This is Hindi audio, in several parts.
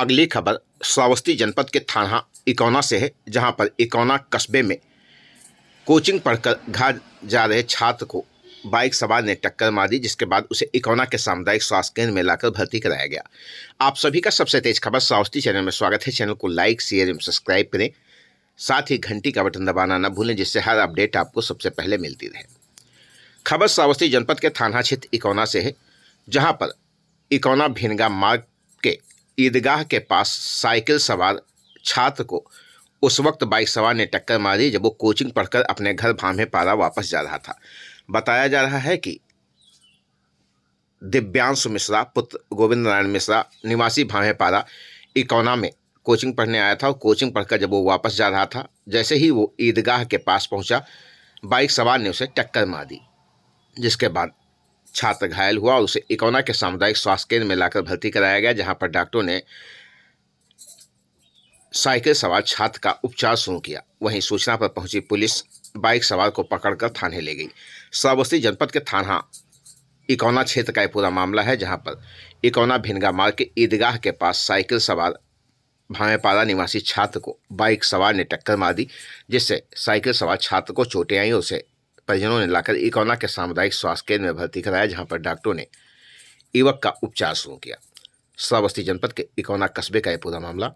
अगली खबर श्रावस्ती जनपद के थाना इकौना से है जहां पर इकौना कस्बे में कोचिंग पढ़कर घर जा रहे छात्र को बाइक सवार ने टक्कर मार दी जिसके बाद उसे इकौना के सामुदायिक स्वास्थ्य केंद्र में लाकर भर्ती कराया गया आप सभी का सबसे तेज खबर श्रावस्ती चैनल में स्वागत है चैनल को लाइक शेयर एवं सब्सक्राइब करें साथ ही घंटी का बटन दबाना न भूलें जिससे हर अपडेट आपको सबसे पहले मिलती रहे खबर श्रावस्ती जनपद के थाना क्षेत्र इकौना से है जहाँ पर इकौना भिनगा मार्ग के ईदगाह के पास साइकिल सवार छात्र को उस वक्त बाइक सवार ने टक्कर मारी जब वो कोचिंग पढ़कर अपने घर भामे पारा वापस जा रहा था बताया जा रहा है कि दिव्यांशु मिश्रा पुत्र गोविंद नारायण मिश्रा निवासी भामे पारा इकोना में कोचिंग पढ़ने आया था और कोचिंग पढ़कर जब वो वापस जा रहा था जैसे ही वो ईदगाह के पास पहुंचा बाइक सवार ने उसे टक्कर मार दी जिसके बाद छात्र घायल हुआ और उसे इकोना के सामुदायिक स्वास्थ्य केंद्र में लाकर भर्ती कराया गया जहां पर डॉक्टरों ने साइकिल सवार छात्र का उपचार शुरू किया वहीं सूचना पर पहुंची पुलिस बाइक सवार को पकड़कर थाने ले गई श्रावस्ती जनपद के थाना इकौना क्षेत्र का यह पूरा मामला है जहां पर इकौना भिनगा मार्ग के ईदगाह के पास साइकिल सवार भावेपाड़ा निवासी छात्र को बाइक सवार ने टक्कर मार दी जिससे साइकिल सवार छात्र को चोटें आई और उसे परिजनों ने लाकर इकोना के सामुदायिक स्वास्थ्य केंद्र में भर्ती कराया जहां पर डॉक्टरों ने युवक का उपचार शुरू किया श्रावस्ती जनपद के इकोना कस्बे का यह पूरा मामला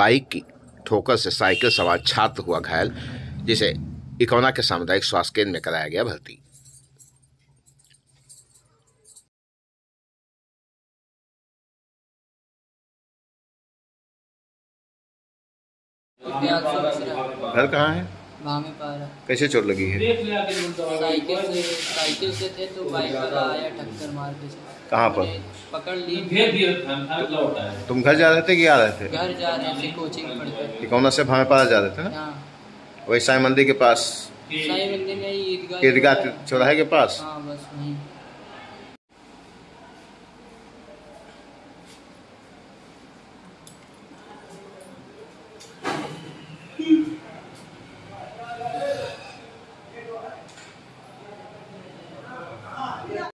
बाइक की ठोकर से साइकिल सवार छात्र हुआ घायल जिसे इकोना के सामुदायिक स्वास्थ्य केंद्र में कराया गया भर्ती घर कहाँ है कैसे चोट लगी है तो कहाँ पर पकड़ ली तो फिर भी तो तुम घर जा रहे थे कि आ रहे थे घर जा रहे थे कोचिंग पढ़ते कौन से भावे पारा जा रहे थे ना हाँ। वही साई मंदिर के पास साई मंदिर में ईदगाह ईदगाह चौराहे के पास हाँ बस वहीं